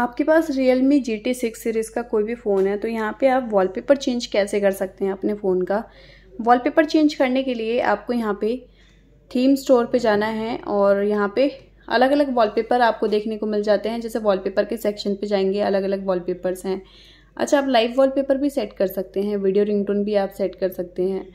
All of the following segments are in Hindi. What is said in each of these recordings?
आपके पास Realme G T six series का कोई भी फ़ोन है तो यहाँ पे आप वॉलपेपर चेंज कैसे कर सकते हैं अपने फ़ोन का वॉलपेपर चेंज करने के लिए आपको यहाँ पे थीम स्टोर पे जाना है और यहाँ पे अलग अलग वॉलपेपर आपको देखने को मिल जाते हैं जैसे वॉलपेपर के सेक्शन पे जाएंगे अलग अलग वॉलपेपर्स हैं अच्छा आप लाइव वॉलपेपर भी सेट कर सकते हैं वीडियो रिंगटोन भी आप सेट कर सकते हैं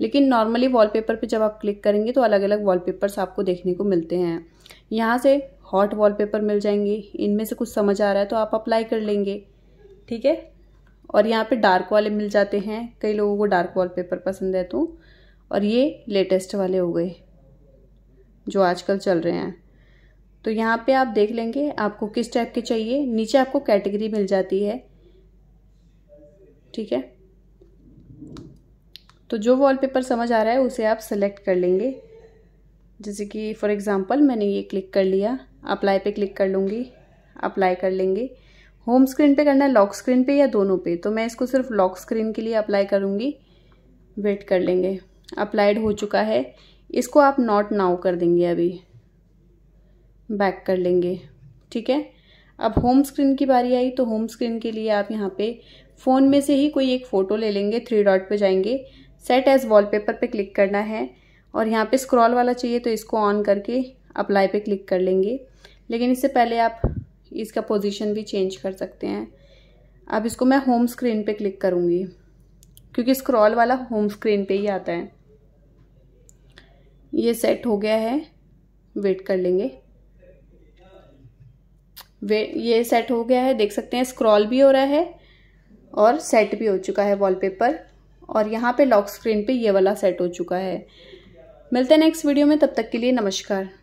लेकिन नॉर्मली वॉलपेपर पे जब आप क्लिक करेंगे तो अलग अलग वॉलपेपर्स आपको देखने को मिलते हैं यहाँ से हॉट वॉलपेपर मिल जाएंगे इनमें से कुछ समझ आ रहा है तो आप अप्लाई कर लेंगे ठीक है और यहाँ पे डार्क वाले मिल जाते हैं कई लोगों को डार्क वॉलपेपर पसंद है तो और ये लेटेस्ट वाले हो गए जो आजकल चल रहे हैं तो यहाँ पे आप देख लेंगे आपको किस टाइप के चाहिए नीचे आपको कैटेगरी मिल जाती है ठीक है तो जो वॉलपेपर समझ आ रहा है उसे आप सेलेक्ट कर लेंगे जैसे कि फॉर एग्ज़ाम्पल मैंने ये क्लिक कर लिया अप्लाई पे क्लिक कर लूँगी अप्लाई कर लेंगे होम स्क्रीन पे करना है लॉक स्क्रीन पे या दोनों पे तो मैं इसको सिर्फ लॉक स्क्रीन के लिए अप्लाई करूँगी वेट कर लेंगे अप्लाइड हो चुका है इसको आप नॉट नाउ कर देंगे अभी बैक कर लेंगे ठीक है अब होम स्क्रीन की बारी आई तो होम स्क्रीन के लिए आप यहाँ पे फ़ोन में से ही कोई एक फ़ोटो ले लेंगे थ्री डॉट पे जाएंगे सेट एज वॉलपेपर पे क्लिक करना है और यहाँ पे स्क्रॉल वाला चाहिए तो इसको ऑन करके अप्लाई पे क्लिक कर लेंगे लेकिन इससे पहले आप इसका पोजीशन भी चेंज कर सकते हैं अब इसको मैं होम स्क्रीन पे क्लिक करूँगी क्योंकि स्क्रॉल वाला होम स्क्रीन पे ही आता है ये सेट हो गया है वेट कर लेंगे वे ये सेट हो गया है देख सकते हैं स्क्रॉल भी हो रहा है और सेट भी हो चुका है वॉलपेपर और यहाँ पे लॉक स्क्रीन पे ये वाला सेट हो चुका है मिलते हैं नेक्स्ट वीडियो में तब तक के लिए नमस्कार